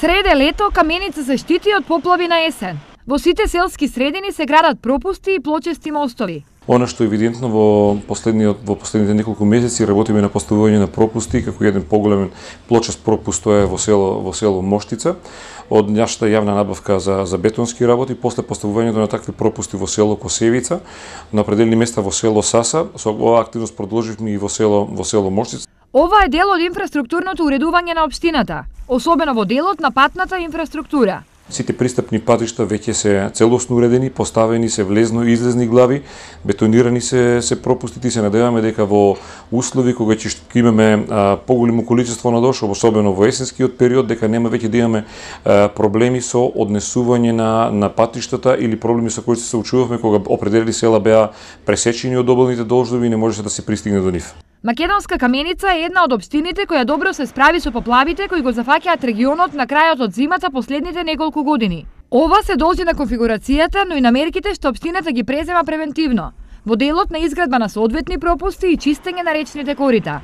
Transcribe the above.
Среде лето, Каменица се штити од поплави на есен. Во сите селски средини се градат пропусти и плочести мостови. Оно што евидентно во последниот во последните неколку месеци работиме на поставување на пропусти, како еден поголем плочест пропуст тоа е во село во село Моштица од нашата јавна набавка за за бетонски работи после поставувањето на такви пропусти во село Косевица, на определени места во село Саса, со оваа активност продолживме и во село во село Моштица. Ова е дел од инфраструктурното уредување на општината, особено во делот на патната инфраструктура. Сите пристапни патишта веќе се целосно уредени, поставени се влезно и излезни глави, бетонирани се се пропустите се надеваме дека во услови кога ќе имаме поголемо количество на дош, особено во есенскиот период, дека нема веќе да имаме проблеми со однесување на на патиштата или проблеми со кои се соочувавме кога определени села беа пресечени од областните должови и не можеше да се пристигне до нив. Македонска каменица е една од обстините која добро се справи со поплавите кои го зафаќаат регионот на крајот од зимата последните неколку години. Ова се должи на конфигурацијата, но и на мерките што обстината ги презема превентивно, во делот на изградба на соодветни пропусти и чистење на речните корита.